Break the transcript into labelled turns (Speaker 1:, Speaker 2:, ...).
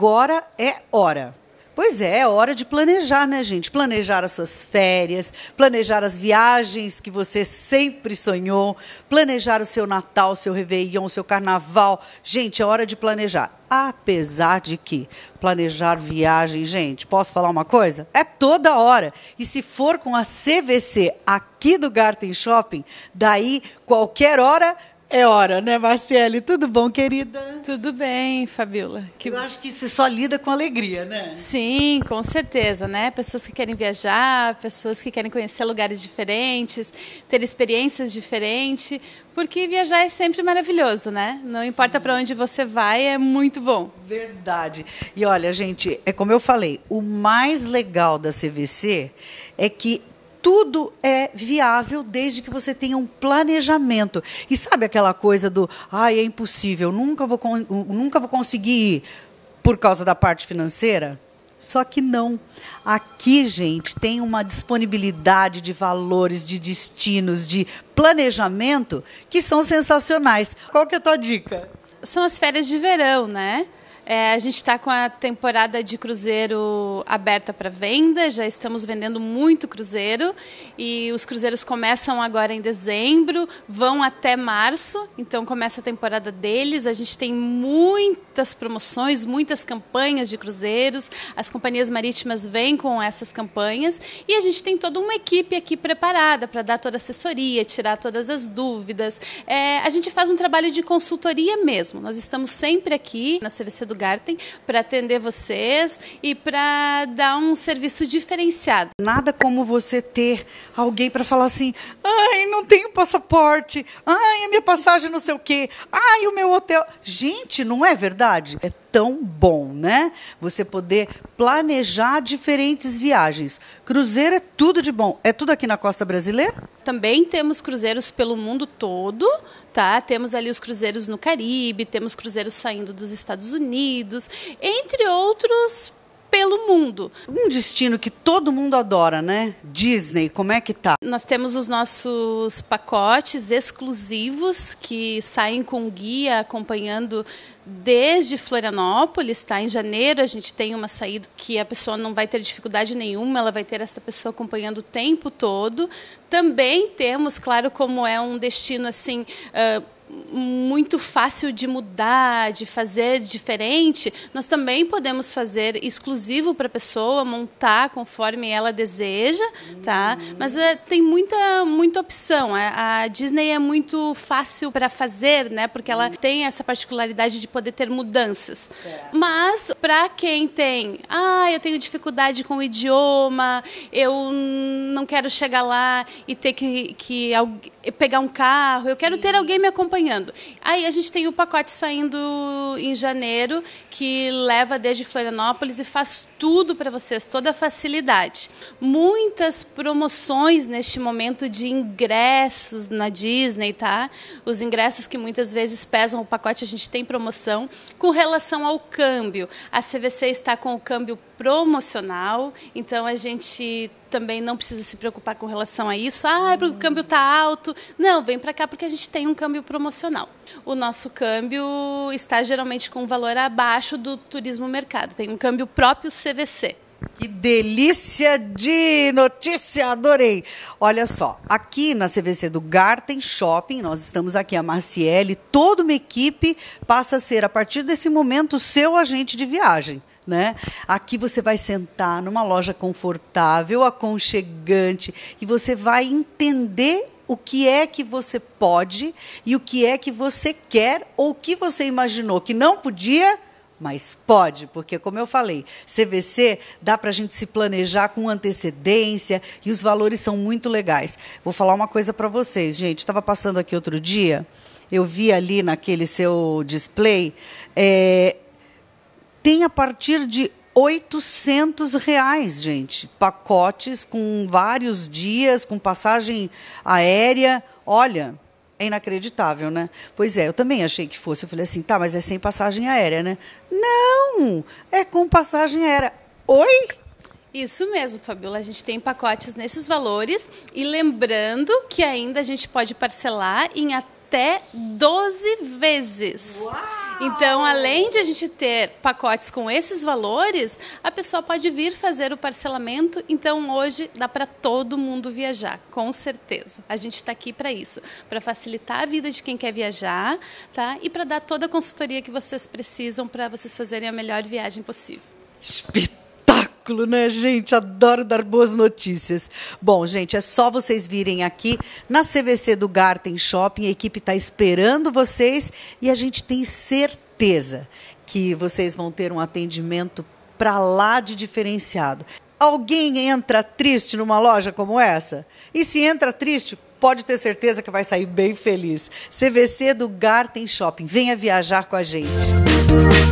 Speaker 1: agora é hora. Pois é, é hora de planejar, né, gente? Planejar as suas férias, planejar as viagens que você sempre sonhou, planejar o seu Natal, o seu Réveillon, o seu Carnaval. Gente, é hora de planejar. Apesar de que planejar viagem, gente, posso falar uma coisa? É toda hora. E se for com a CVC aqui do Garten Shopping, daí qualquer hora é hora, né, Marciele? Tudo bom, querida?
Speaker 2: Tudo bem, Fabiola. Que... Eu acho que isso só lida com alegria, né? Sim, com certeza, né? Pessoas que querem viajar, pessoas que querem conhecer lugares diferentes, ter experiências diferentes, porque viajar é sempre maravilhoso, né? Não Sim. importa para onde você vai, é muito bom. Verdade. E
Speaker 1: olha, gente, é como eu falei, o mais legal da CVC é que tudo é viável desde que você tenha um planejamento. E sabe aquela coisa do, ai, ah, é impossível, nunca vou, nunca vou conseguir ir por causa da parte financeira? Só que não. Aqui, gente, tem uma disponibilidade de valores, de destinos, de planejamento que são sensacionais. Qual que é a tua dica?
Speaker 2: São as férias de verão, né? É, a gente está com a temporada de cruzeiro aberta para venda, já estamos vendendo muito cruzeiro e os cruzeiros começam agora em dezembro, vão até março, então começa a temporada deles. A gente tem muitas promoções, muitas campanhas de cruzeiros, as companhias marítimas vêm com essas campanhas e a gente tem toda uma equipe aqui preparada para dar toda a assessoria, tirar todas as dúvidas. É, a gente faz um trabalho de consultoria mesmo, nós estamos sempre aqui na CVC do Garten para atender vocês e para dar um serviço diferenciado. Nada como você ter
Speaker 1: alguém para falar assim: ai, não tenho passaporte, ai, a minha passagem não sei o quê, ai, o meu hotel. Gente, não é verdade? É tão bom, né? Você poder planejar diferentes viagens. Cruzeiro é tudo de bom. É tudo aqui na costa brasileira?
Speaker 2: Também temos cruzeiros pelo mundo todo, tá? Temos ali os cruzeiros no Caribe, temos cruzeiros saindo dos Estados Unidos, entre outros pelo mundo. Um destino que todo mundo adora, né? Disney, como é que tá? Nós temos os nossos pacotes exclusivos que saem com guia acompanhando desde Florianópolis, tá? Em janeiro a gente tem uma saída que a pessoa não vai ter dificuldade nenhuma, ela vai ter essa pessoa acompanhando o tempo todo. Também temos, claro, como é um destino assim. Uh, muito fácil de mudar, de fazer diferente, nós também podemos fazer exclusivo para a pessoa, montar conforme ela deseja, tá? Mas é, tem muita, muita opção. A, a Disney é muito fácil para fazer, né? Porque ela tem essa particularidade de poder ter mudanças. Mas para quem tem, ah, eu tenho dificuldade com o idioma, eu não quero chegar lá e ter que, que pegar um carro, eu Sim. quero ter alguém me acompanhando acompanhando. Aí a gente tem o pacote saindo em janeiro, que leva desde Florianópolis e faz tudo para vocês, toda a facilidade. Muitas promoções neste momento de ingressos na Disney, tá? Os ingressos que muitas vezes pesam o pacote, a gente tem promoção. Com relação ao câmbio, a CVC está com o câmbio promocional, então a gente também não precisa se preocupar com relação a isso. Ah, é o câmbio está alto. Não, vem para cá porque a gente tem um câmbio promocional. O nosso câmbio está geralmente com um valor abaixo do turismo mercado. Tem um câmbio próprio CVC.
Speaker 1: Que delícia de notícia, adorei! Olha só, aqui na CVC do Garten Shopping, nós estamos aqui, a Marciele, toda uma equipe passa a ser, a partir desse momento, seu agente de viagem né? Aqui você vai sentar numa loja confortável, aconchegante e você vai entender o que é que você pode e o que é que você quer ou o que você imaginou que não podia, mas pode, porque, como eu falei, CVC dá para a gente se planejar com antecedência e os valores são muito legais. Vou falar uma coisa para vocês, gente. Estava passando aqui outro dia, eu vi ali naquele seu display é, tem a partir de 800 reais, gente. Pacotes com vários dias, com passagem aérea. Olha, é inacreditável, né? Pois é, eu também achei que fosse. Eu falei assim, tá, mas é sem passagem aérea, né? Não, é com
Speaker 2: passagem aérea. Oi? Isso mesmo, Fabiola. A gente tem pacotes nesses valores. E lembrando que ainda a gente pode parcelar em até 12 vezes. Uau! Então, além de a gente ter pacotes com esses valores, a pessoa pode vir fazer o parcelamento. Então, hoje dá para todo mundo viajar, com certeza. A gente está aqui para isso, para facilitar a vida de quem quer viajar, tá? E para dar toda a consultoria que vocês precisam para vocês fazerem a melhor viagem possível. Espetacular!
Speaker 1: né, gente? Adoro dar boas notícias. Bom, gente, é só vocês virem aqui na CVC do Garten Shopping. A equipe está esperando vocês e a gente tem certeza que vocês vão ter um atendimento para lá de diferenciado. Alguém entra triste numa loja como essa? E se entra triste, pode ter certeza que vai sair bem feliz. CVC do Garten Shopping. Venha viajar com a gente. Música